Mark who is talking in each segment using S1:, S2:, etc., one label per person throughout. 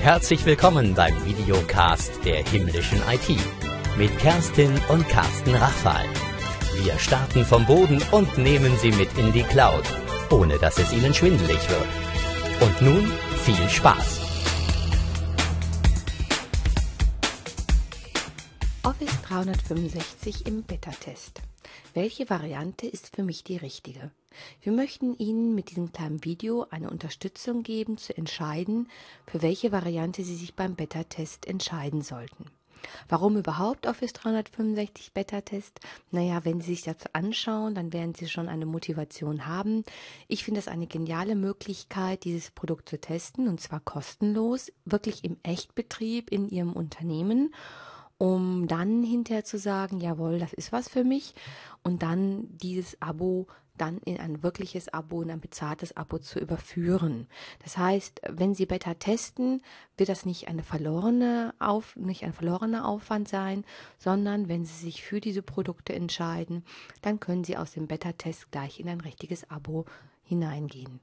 S1: Herzlich willkommen beim Videocast der himmlischen IT mit Kerstin und Carsten Rachfall. Wir starten vom Boden und nehmen Sie mit in die Cloud, ohne dass es Ihnen schwindelig wird. Und nun viel Spaß! Office 365 im Beta-Test welche Variante ist für mich die richtige. Wir möchten Ihnen mit diesem kleinen Video eine Unterstützung geben, zu entscheiden, für welche Variante Sie sich beim Beta-Test entscheiden sollten. Warum überhaupt Office 365 Beta-Test? Naja, wenn Sie sich dazu anschauen, dann werden Sie schon eine Motivation haben. Ich finde es eine geniale Möglichkeit, dieses Produkt zu testen und zwar kostenlos, wirklich im Echtbetrieb in Ihrem Unternehmen um dann hinterher zu sagen, jawohl, das ist was für mich und dann dieses Abo dann in ein wirkliches Abo, in ein bezahltes Abo zu überführen. Das heißt, wenn Sie Beta testen, wird das nicht eine verlorene Auf, nicht ein verlorener Aufwand sein, sondern wenn Sie sich für diese Produkte entscheiden, dann können Sie aus dem Beta-Test gleich in ein richtiges Abo hineingehen.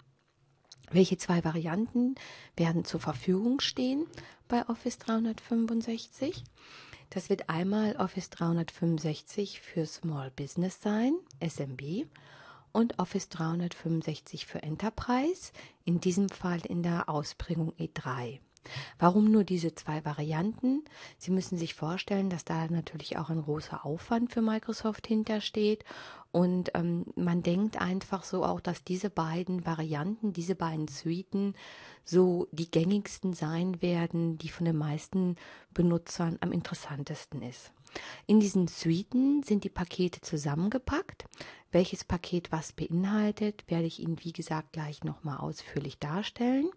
S1: Welche zwei Varianten werden zur Verfügung stehen bei Office 365? Das wird einmal Office 365 für Small Business sein, SMB, und Office 365 für Enterprise, in diesem Fall in der Ausprägung E3. Warum nur diese zwei Varianten? Sie müssen sich vorstellen, dass da natürlich auch ein großer Aufwand für Microsoft hintersteht. Und ähm, man denkt einfach so auch, dass diese beiden Varianten, diese beiden Suiten so die gängigsten sein werden, die von den meisten Benutzern am interessantesten ist. In diesen Suiten sind die Pakete zusammengepackt. Welches Paket was beinhaltet, werde ich Ihnen wie gesagt gleich nochmal ausführlich darstellen.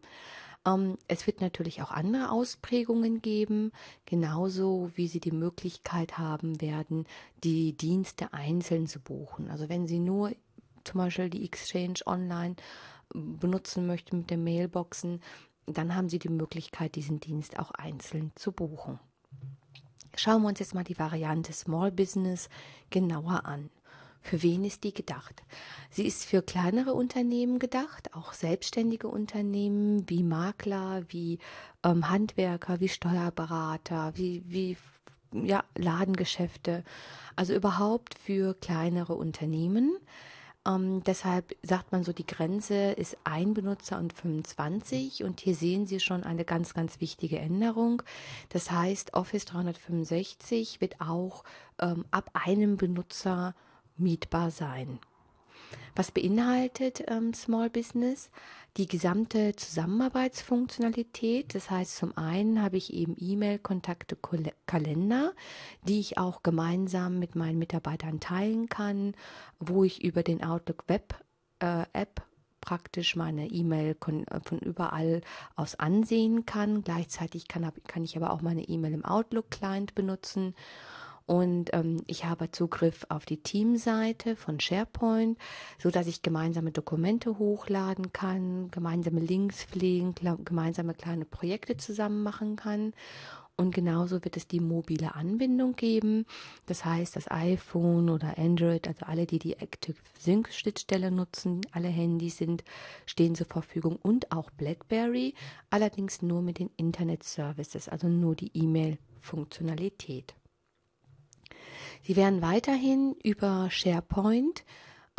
S1: Ähm, es wird natürlich auch andere Ausprägungen geben, genauso wie Sie die Möglichkeit haben werden, die Dienste einzeln zu buchen. Also wenn Sie nur zum Beispiel die Exchange online äh, benutzen möchten mit den Mailboxen, dann haben Sie die Möglichkeit, diesen Dienst auch einzeln zu buchen. Schauen wir uns jetzt mal die Variante Small Business genauer an. Für wen ist die gedacht? Sie ist für kleinere Unternehmen gedacht, auch selbstständige Unternehmen wie Makler, wie ähm, Handwerker, wie Steuerberater, wie, wie ja, Ladengeschäfte, also überhaupt für kleinere Unternehmen. Ähm, deshalb sagt man so, die Grenze ist ein Benutzer und 25. Und hier sehen Sie schon eine ganz, ganz wichtige Änderung. Das heißt, Office 365 wird auch ähm, ab einem Benutzer mietbar sein. Was beinhaltet ähm, Small Business? Die gesamte Zusammenarbeitsfunktionalität. Das heißt, zum einen habe ich eben E-Mail, Kontakte, Kalender, die ich auch gemeinsam mit meinen Mitarbeitern teilen kann, wo ich über den Outlook Web äh, App praktisch meine E-Mail äh, von überall aus ansehen kann. Gleichzeitig kann, kann ich aber auch meine E-Mail im Outlook-Client benutzen und ähm, ich habe Zugriff auf die Teamseite von SharePoint, so dass ich gemeinsame Dokumente hochladen kann, gemeinsame Links pflegen, gemeinsame kleine Projekte zusammen machen kann. Und genauso wird es die mobile Anbindung geben. Das heißt, das iPhone oder Android, also alle, die die Active Sync Schnittstelle nutzen, alle Handys sind, stehen zur Verfügung und auch BlackBerry, allerdings nur mit den Internet Services, also nur die E-Mail Funktionalität. Sie werden weiterhin über SharePoint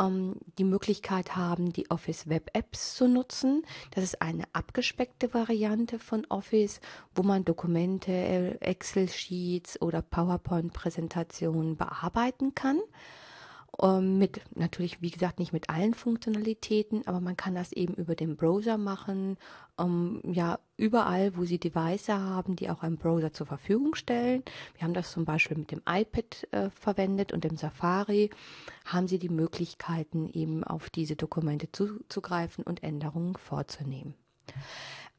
S1: ähm, die Möglichkeit haben, die Office Web Apps zu nutzen. Das ist eine abgespeckte Variante von Office, wo man Dokumente, äh, Excel-Sheets oder PowerPoint-Präsentationen bearbeiten kann. Ähm, mit natürlich, wie gesagt, nicht mit allen Funktionalitäten, aber man kann das eben über den Browser machen. Ähm, ja, überall, wo Sie Devices haben, die auch einen Browser zur Verfügung stellen. Wir haben das zum Beispiel mit dem iPad äh, verwendet und dem Safari haben Sie die Möglichkeiten, eben auf diese Dokumente zuzugreifen und Änderungen vorzunehmen.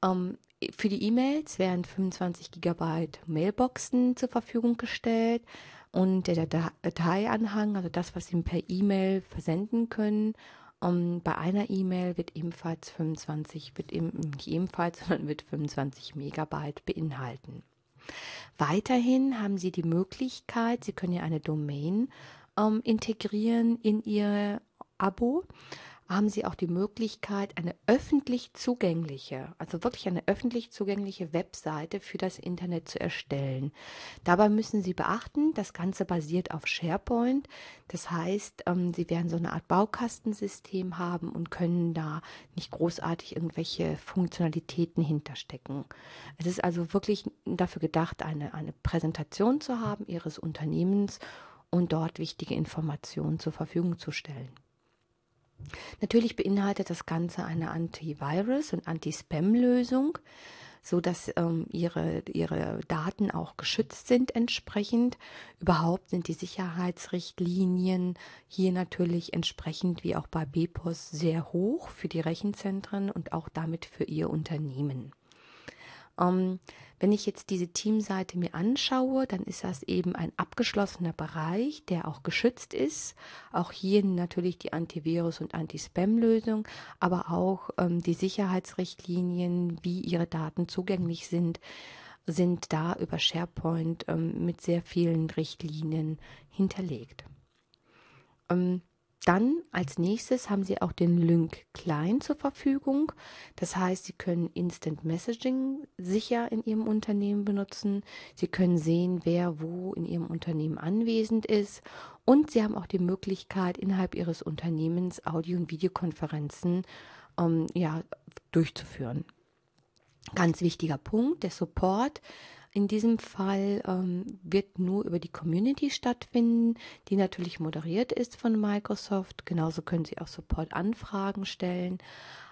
S1: Ähm, für die E-Mails werden 25 GB Mailboxen zur Verfügung gestellt und der Dateianhang, also das, was Sie per E-Mail versenden können. Um, ähm, bei einer E-Mail wird ebenfalls 25, wird eben, nicht ebenfalls, sondern wird 25 Megabyte beinhalten. Weiterhin haben Sie die Möglichkeit, Sie können ja eine Domain ähm, integrieren in Ihr Abo haben sie auch die Möglichkeit, eine öffentlich zugängliche, also wirklich eine öffentlich zugängliche Webseite für das Internet zu erstellen. Dabei müssen sie beachten, das Ganze basiert auf SharePoint. Das heißt, ähm, sie werden so eine Art Baukastensystem haben und können da nicht großartig irgendwelche Funktionalitäten hinterstecken. Es ist also wirklich dafür gedacht, eine, eine Präsentation zu haben ihres Unternehmens und dort wichtige Informationen zur Verfügung zu stellen. Natürlich beinhaltet das Ganze eine Antivirus- und Anti-Spam-Lösung, sodass ähm, ihre, ihre Daten auch geschützt sind entsprechend. Überhaupt sind die Sicherheitsrichtlinien hier natürlich entsprechend wie auch bei BPOS sehr hoch für die Rechenzentren und auch damit für ihr Unternehmen. Ähm, wenn ich jetzt diese Teamseite mir anschaue, dann ist das eben ein abgeschlossener Bereich, der auch geschützt ist. Auch hier natürlich die Antivirus- und Anti-Spam-Lösung, aber auch ähm, die Sicherheitsrichtlinien, wie ihre Daten zugänglich sind, sind da über SharePoint ähm, mit sehr vielen Richtlinien hinterlegt. Ähm, dann als nächstes haben Sie auch den Link Klein zur Verfügung. Das heißt, Sie können Instant Messaging sicher in Ihrem Unternehmen benutzen. Sie können sehen, wer wo in Ihrem Unternehmen anwesend ist. Und Sie haben auch die Möglichkeit, innerhalb Ihres Unternehmens Audio- und Videokonferenzen ähm, ja, durchzuführen. Ganz wichtiger Punkt, der Support in diesem Fall ähm, wird nur über die Community stattfinden, die natürlich moderiert ist von Microsoft. Genauso können Sie auch Support-Anfragen stellen,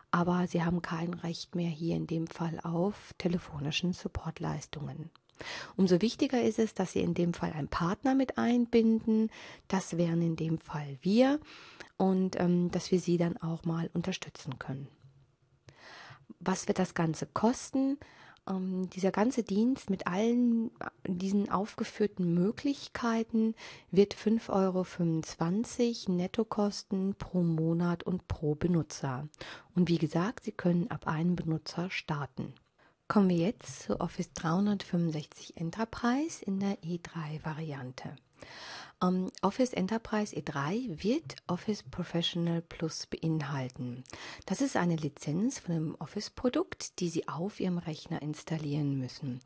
S1: aber Sie haben kein Recht mehr hier in dem Fall auf telefonischen Supportleistungen. Umso wichtiger ist es, dass Sie in dem Fall einen Partner mit einbinden. Das wären in dem Fall wir und ähm, dass wir Sie dann auch mal unterstützen können. Was wird das Ganze kosten? ähm, dieser ganze Dienst mit allen äh, diesen aufgeführten Möglichkeiten wird 5,25 Euro Nettokosten pro Monat und pro Benutzer. Und wie gesagt, Sie können ab einem Benutzer starten. Kommen wir jetzt zu Office 365 Enterprise in der E3-Variante. Um, ähm, Office Enterprise E3 wird Office Professional Plus beinhalten. Das ist eine Lizenz von einem Office-Produkt, die Sie auf Ihrem Rechner installieren müssen.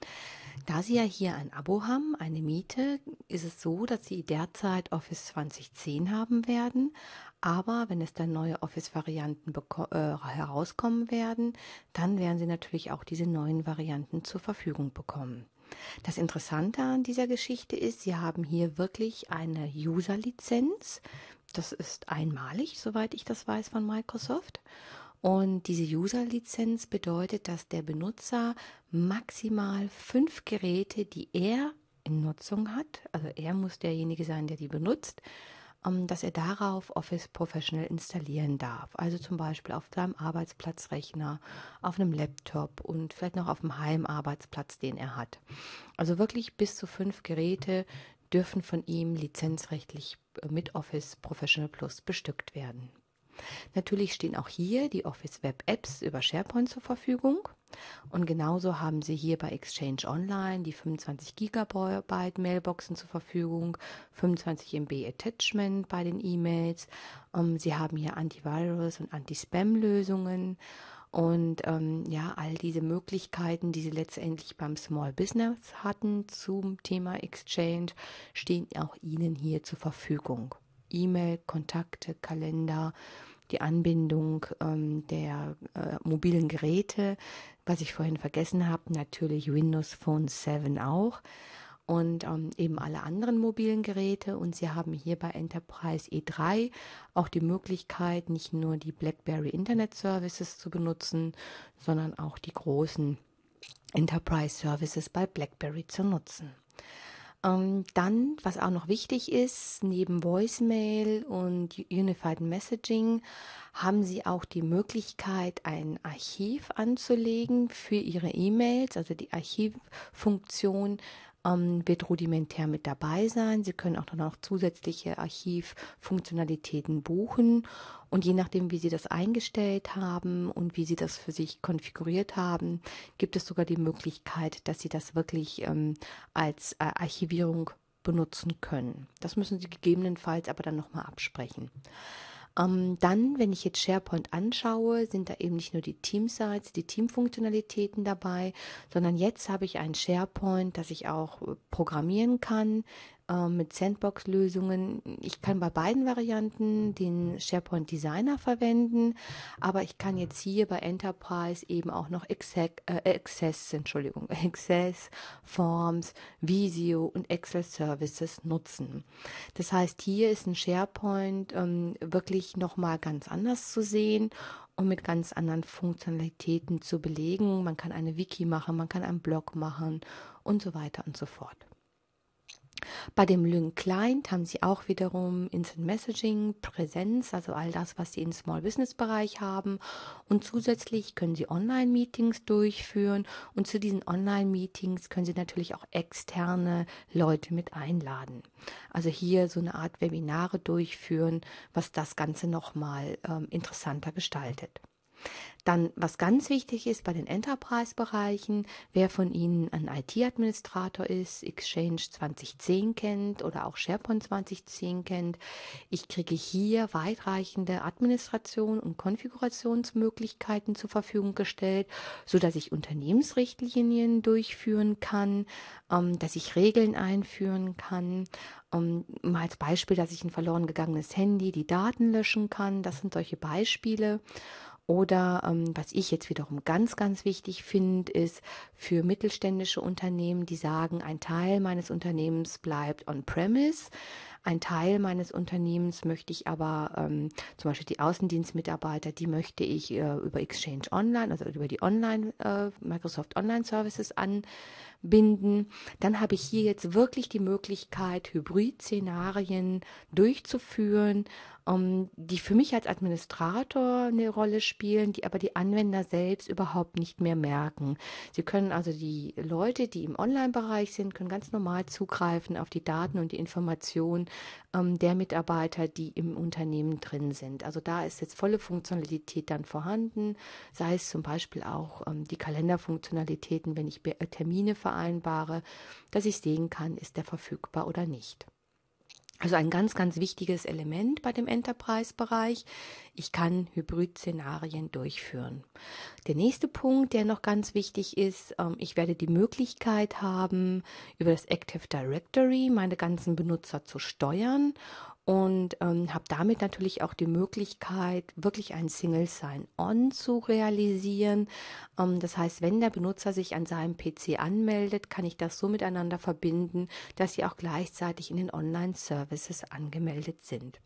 S1: Da Sie ja hier ein Abo haben, eine Miete, ist es so, dass Sie derzeit Office 2010 haben werden. Aber wenn es dann neue Office-Varianten äh, herauskommen werden, dann werden Sie natürlich auch diese neuen Varianten zur Verfügung bekommen. Das Interessante an dieser Geschichte ist, Sie haben hier wirklich eine User-Lizenz. Das ist einmalig, soweit ich das weiß von Microsoft. Und diese User-Lizenz bedeutet, dass der Benutzer maximal fünf Geräte, die er in Nutzung hat, also er muss derjenige sein, der die benutzt, ähm, dass er darauf Office Professional installieren darf. Also zum Beispiel auf seinem Arbeitsplatzrechner, auf einem Laptop und vielleicht noch auf dem Heimarbeitsplatz, den er hat. Also wirklich bis zu fünf Geräte dürfen von ihm lizenzrechtlich äh, mit Office Professional Plus bestückt werden. Natürlich stehen auch hier die Office Web Apps über SharePoint zur Verfügung. Und genauso haben Sie hier bei Exchange Online die 25 Gigabyte Mailboxen zur Verfügung, 25 MB Attachment bei den E-Mails. Ähm, sie haben hier Antivirus und Anti-Spam-Lösungen. Und ähm, ja, all diese Möglichkeiten, die sie letztendlich beim Small Business hatten zum Thema Exchange, stehen auch Ihnen hier zur Verfügung. E-Mail, Kontakte, Kalender, die Anbindung ähm, der äh, mobilen Geräte, was ich vorhin vergessen habe, natürlich Windows Phone 7 auch und ähm, eben alle anderen mobilen Geräte. Und Sie haben hier bei Enterprise E3 auch die Möglichkeit, nicht nur die BlackBerry Internet Services zu benutzen, sondern auch die großen Enterprise Services bei BlackBerry zu nutzen. Ähm, dann, was auch noch wichtig ist, neben Voicemail und Unified Messaging haben Sie auch die Möglichkeit, ein Archiv anzulegen für Ihre E-Mails. Also die Archivfunktion ähm, wird rudimentär mit dabei sein. Sie können auch noch zusätzliche Archivfunktionalitäten buchen und je nachdem, wie Sie das eingestellt haben und wie Sie das für sich konfiguriert haben, gibt es sogar die Möglichkeit, dass Sie das wirklich ähm, als äh, Archivierung benutzen können. Das müssen Sie gegebenenfalls aber dann nochmal absprechen. Mhm. Ähm, dann, wenn ich jetzt SharePoint anschaue, sind da eben nicht nur die Teamsites, die Teamfunktionalitäten dabei, sondern jetzt habe ich ein SharePoint, das ich auch äh, programmieren kann, äh, mit Sandbox-Lösungen. Ich kann bei beiden Varianten den SharePoint Designer verwenden, aber ich kann jetzt hier bei Enterprise eben auch noch Exec, äh, Access, Entschuldigung, Access, Forms, Visio und Excel Services nutzen. Das heißt, hier ist ein SharePoint ähm, wirklich nochmal ganz anders zu sehen und mit ganz anderen Funktionalitäten zu belegen. Man kann eine Wiki machen, man kann einen Blog machen und so weiter und so fort. Bei dem Lync Client haben sie auch wiederum Instant Messaging, Präsenz, also all das, was sie im Small Business Bereich haben. Und zusätzlich können sie Online-Meetings durchführen. Und zu diesen Online-Meetings können sie natürlich auch externe Leute mit einladen. Also hier so eine Art Webinare durchführen, was das Ganze nochmal ähm, interessanter gestaltet. Dann, was ganz wichtig ist bei den Enterprise-Bereichen, wer von Ihnen ein IT-Administrator ist, Exchange 2010 kennt oder auch SharePoint 2010 kennt, ich kriege hier weitreichende Administration und Konfigurationsmöglichkeiten zur Verfügung gestellt, so dass ich Unternehmensrichtlinien durchführen kann, ähm, dass ich Regeln einführen kann, um, ähm, mal als Beispiel, dass ich ein verloren gegangenes Handy, die Daten löschen kann. Das sind solche Beispiele. Oder ähm, was ich jetzt wiederum ganz, ganz wichtig finde, ist für mittelständische Unternehmen, die sagen, ein Teil meines Unternehmens bleibt on-premise. Ein Teil meines Unternehmens möchte ich aber, ähm, zum Beispiel die Außendienstmitarbeiter, die möchte ich äh, über Exchange Online, also über die Online, äh, Microsoft Online Services anbinden. Dann habe ich hier jetzt wirklich die Möglichkeit, Hybrid-Szenarien durchzuführen, ähm, die für mich als Administrator eine Rolle spielen, die aber die Anwender selbst überhaupt nicht mehr merken. Sie können also die Leute, die im Online-Bereich sind, können ganz normal zugreifen auf die Daten und die Informationen, ähm, der Mitarbeiter, die im Unternehmen drin sind. Also da ist jetzt volle Funktionalität dann vorhanden, sei es zum Beispiel auch ähm, die Kalenderfunktionalitäten, wenn ich äh, Termine vereinbare, dass ich sehen kann, ist der verfügbar oder nicht. Also ein ganz, ganz wichtiges Element bei dem Enterprise-Bereich. Ich kann Hybrid-Szenarien durchführen. Der nächste Punkt, der noch ganz wichtig ist, ähm, ich werde die Möglichkeit haben, über das Active Directory meine ganzen Benutzer zu steuern und ähm, habe damit natürlich auch die Möglichkeit, wirklich ein Single-Sign On zu realisieren. Ähm, das heißt, wenn der Benutzer sich an seinem PC anmeldet, kann ich das so miteinander verbinden, dass sie auch gleichzeitig in den Online-Services angemeldet sind.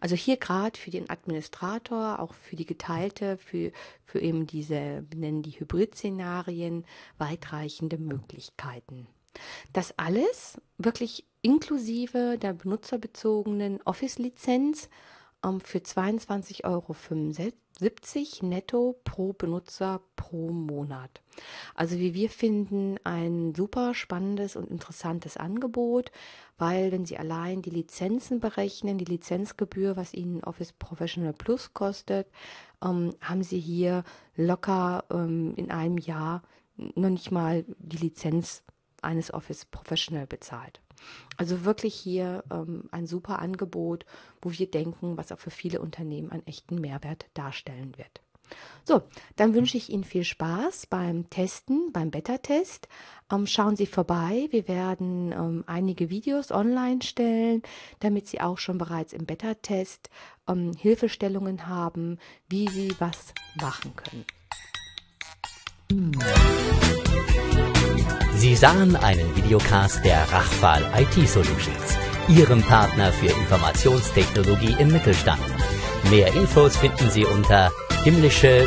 S1: Also hier gerade für den Administrator, auch für die geteilte, für, für eben diese, nennen die Hybrid-Szenarien, weitreichende Möglichkeiten. Das alles wirklich inklusive der benutzerbezogenen Office-Lizenz ähm, für 22,75 Euro netto pro Benutzer pro Monat. Also wie wir finden, ein super spannendes und interessantes Angebot, weil wenn Sie allein die Lizenzen berechnen, die Lizenzgebühr, was Ihnen Office Professional Plus kostet, ähm, haben Sie hier locker ähm, in einem Jahr noch nicht mal die Lizenz eines Office Professional bezahlt. Also wirklich hier ähm, ein super Angebot, wo wir denken, was auch für viele Unternehmen einen echten Mehrwert darstellen wird. So, dann wünsche ich Ihnen viel Spaß beim Testen, beim Beta-Test. Ähm, schauen Sie vorbei. Wir werden ähm, einige Videos online stellen, damit Sie auch schon bereits im Beta-Test ähm, Hilfestellungen haben, wie Sie was machen können. Sie sahen einen Videocast der Rachfal IT Solutions, Ihrem Partner für Informationstechnologie im Mittelstand. Mehr Infos finden Sie unter himmlische-it.de.